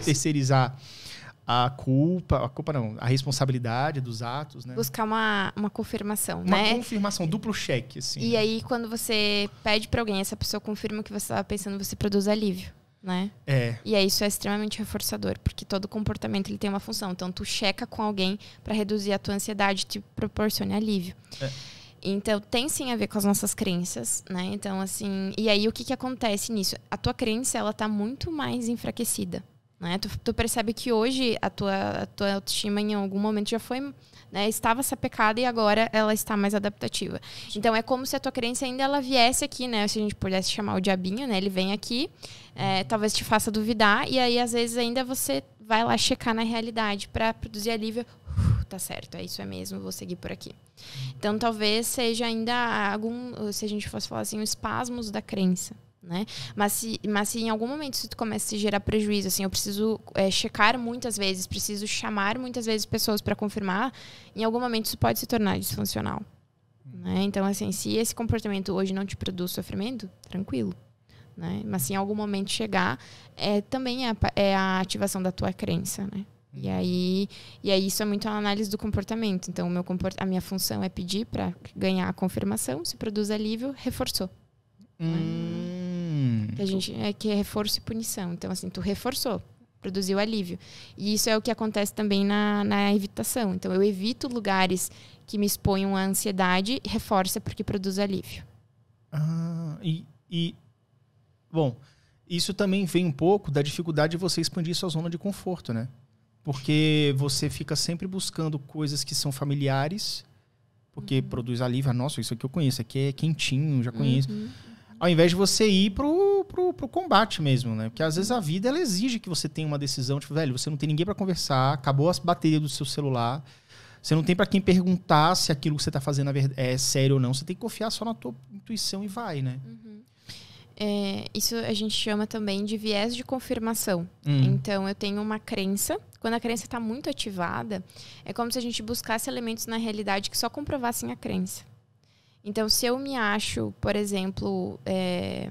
terceirizar a culpa, a culpa não, a responsabilidade dos atos, né? Buscar uma, uma confirmação, uma né? Uma confirmação, duplo cheque, assim. E né? aí, quando você pede para alguém, essa pessoa confirma que você estava tá pensando, você produz alívio, né? É. E aí, isso é extremamente reforçador, porque todo comportamento ele tem uma função. Então, tu checa com alguém para reduzir a tua ansiedade, te proporciona alívio. É. Então, tem sim a ver com as nossas crenças, né? Então, assim... E aí, o que, que acontece nisso? A tua crença, ela tá muito mais enfraquecida né? Tu, tu percebe que hoje a tua, a tua autoestima em algum momento já foi né, estava sapecada e agora ela está mais adaptativa. Então é como se a tua crença ainda ela viesse aqui, né? Se a gente pudesse chamar o diabinho, né? Ele vem aqui, é, talvez te faça duvidar e aí às vezes ainda você vai lá checar na realidade para produzir alívio. Uh, tá certo, é isso é mesmo, vou seguir por aqui. Então talvez seja ainda algum, se a gente fosse falar assim, os espasmos da crença. Né? Mas, se, mas se em algum momento isso começa a gerar prejuízo, assim, eu preciso é, checar muitas vezes, preciso chamar muitas vezes pessoas para confirmar, em algum momento isso pode se tornar disfuncional. Né? Então, assim, se esse comportamento hoje não te produz sofrimento, tranquilo. Né? Mas se em algum momento chegar, é, também é a, é a ativação da tua crença, né? E uhum. aí, e aí isso é muito a análise do comportamento. Então, o meu comport... a minha função é pedir para ganhar a confirmação, se produz alívio, reforçou. Hum. Que a gente é que é reforço e punição. Então assim, tu reforçou, produziu alívio. E isso é o que acontece também na, na evitação. Então eu evito lugares que me exponham à ansiedade, reforça porque produz alívio. Ah, e, e bom, isso também vem um pouco da dificuldade de você expandir sua zona de conforto, né? Porque você fica sempre buscando coisas que são familiares, porque uhum. produz alívio. Ah, nossa, isso aqui eu conheço, aqui é quentinho, já conheço. Uhum. Ao invés de você ir pro pro, pro combate mesmo, né? Porque às vezes a vida ela exige que você tenha uma decisão, tipo, velho, você não tem ninguém para conversar, acabou as baterias do seu celular, você não tem para quem perguntar se aquilo que você tá fazendo é, é sério ou não, você tem que confiar só na tua intuição e vai, né? Uhum. É, isso a gente chama também de viés de confirmação. Hum. Então, eu tenho uma crença. Quando a crença está muito ativada, é como se a gente buscasse elementos na realidade que só comprovassem a crença. Então, se eu me acho, por exemplo, é,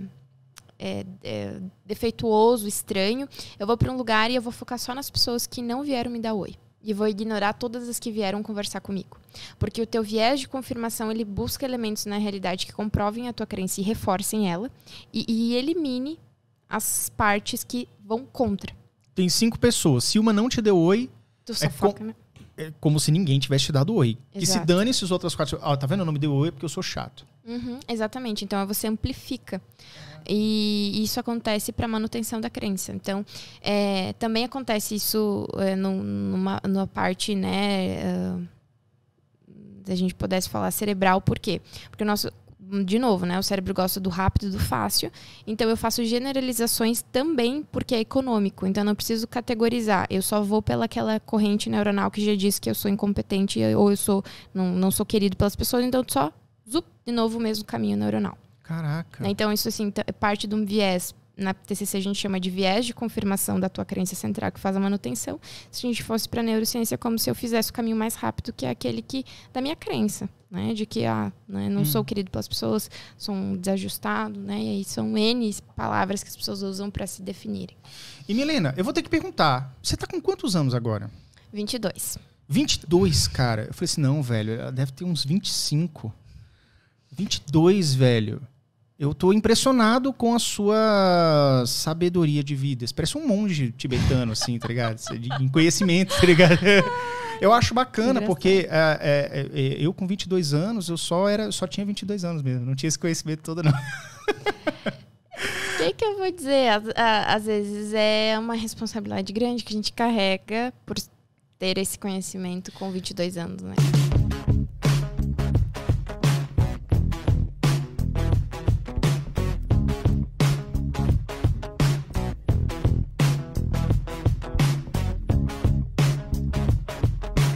é, é, defeituoso, estranho, eu vou para um lugar e eu vou focar só nas pessoas que não vieram me dar oi. E vou ignorar todas as que vieram conversar comigo. Porque o teu viés de confirmação, ele busca elementos na realidade que comprovem a tua crença e reforcem ela. E, e elimine as partes que vão contra. Tem cinco pessoas. Se uma não te deu oi... Tu é foca, com... né? é como se ninguém tivesse te dado oi. Exato. Que se dane esses outros quatro. Ah, tá vendo? Eu não me deu oi porque eu sou chato. Uhum, exatamente. Então você amplifica. E isso acontece para manutenção da crença. Então, é, também acontece isso é, numa, numa, parte, né? Uh, ah, se a gente pudesse falar cerebral, por quê? Porque o nosso de novo, né? O cérebro gosta do rápido, do fácil. Então eu faço generalizações também porque é econômico. Então eu não preciso categorizar. Eu só vou pelaquela corrente neuronal que já disse que eu sou incompetente ou eu sou não, não sou querido pelas pessoas. Então só zup, de novo o mesmo caminho neuronal. Caraca. Então isso assim é parte de um viés na TCC a gente chama de viés de confirmação da tua crença central que faz a manutenção. Se a gente fosse para neurociência, é como se eu fizesse o caminho mais rápido que é aquele que da minha crença, né, de que ah, né, não hum. sou querido pelas pessoas, sou um desajustado, né? E aí são n palavras que as pessoas usam para se definirem. E Milena, eu vou ter que perguntar, você está com quantos anos agora? 22. 22, cara. Eu falei assim, não, velho, ela deve ter uns 25. 22, velho. Eu estou impressionado com a sua sabedoria de vida. Você parece um monge tibetano, assim, tá ligado? Em conhecimento, tá ligado? Eu acho bacana, porque é, é, é, é, eu com 22 anos, eu só era, só tinha 22 anos mesmo. Não tinha esse conhecimento todo, não. O que, que, eu vou dizer? às vezes é uma responsabilidade grande que a gente carrega por ter esse conhecimento com 22 anos, né?